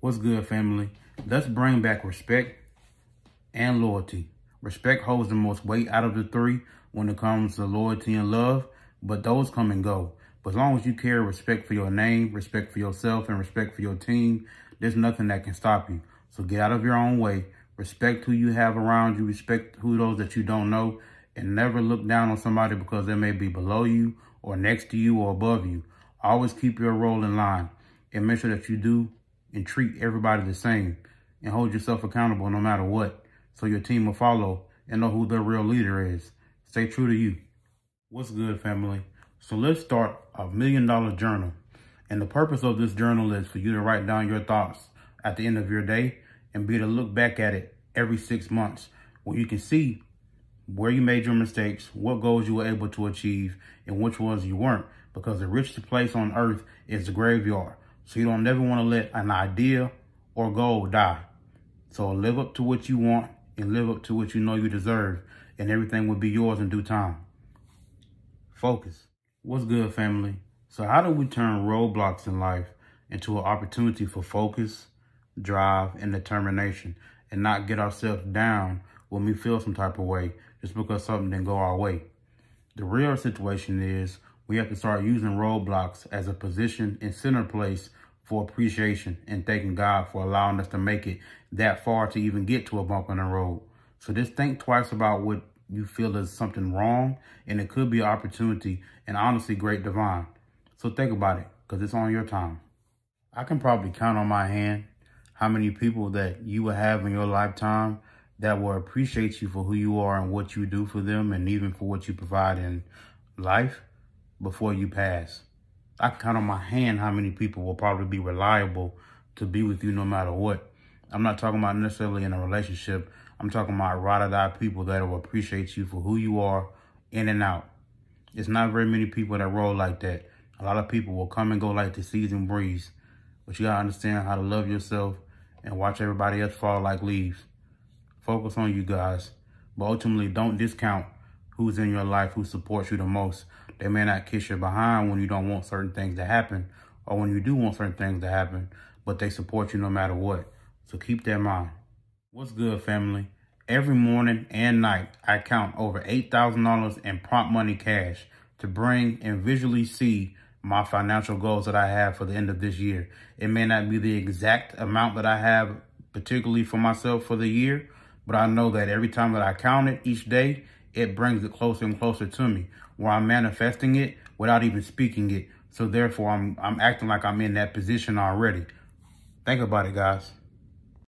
What's good, family? Let's bring back respect and loyalty. Respect holds the most weight out of the three when it comes to loyalty and love, but those come and go. But as long as you carry respect for your name, respect for yourself, and respect for your team, there's nothing that can stop you. So get out of your own way. Respect who you have around you. Respect who those that you don't know. And never look down on somebody because they may be below you or next to you or above you. Always keep your role in line and make sure that you do and treat everybody the same and hold yourself accountable no matter what so your team will follow and know who their real leader is. Stay true to you. What's good, family? So let's start a million dollar journal. And the purpose of this journal is for you to write down your thoughts at the end of your day and be able to look back at it every six months where you can see where you made your mistakes, what goals you were able to achieve, and which ones you weren't. Because the richest place on earth is the graveyard. So you don't never want to let an idea or goal die. So live up to what you want and live up to what you know you deserve and everything will be yours in due time. Focus. What's good, family? So how do we turn roadblocks in life into an opportunity for focus, drive, and determination and not get ourselves down when we feel some type of way just because something didn't go our way? The real situation is we have to start using roadblocks as a position and center place for appreciation and thanking God for allowing us to make it that far to even get to a bump in the road. So just think twice about what you feel is something wrong and it could be an opportunity and honestly great divine. So think about it because it's on your time. I can probably count on my hand how many people that you will have in your lifetime that will appreciate you for who you are and what you do for them and even for what you provide in life before you pass. I count on my hand how many people will probably be reliable to be with you no matter what. I'm not talking about necessarily in a relationship. I'm talking about ride or die people that will appreciate you for who you are in and out. It's not very many people that roll like that. A lot of people will come and go like the season breeze. But you gotta understand how to love yourself and watch everybody else fall like leaves. Focus on you guys. But ultimately, don't discount who's in your life who supports you the most. They may not kiss your behind when you don't want certain things to happen or when you do want certain things to happen, but they support you no matter what. So keep that in mind. What's good, family? Every morning and night, I count over $8,000 in prompt money cash to bring and visually see my financial goals that I have for the end of this year. It may not be the exact amount that I have particularly for myself for the year, but I know that every time that I count it each day, it brings it closer and closer to me where I'm manifesting it without even speaking it. So therefore, I'm, I'm acting like I'm in that position already. Think about it, guys.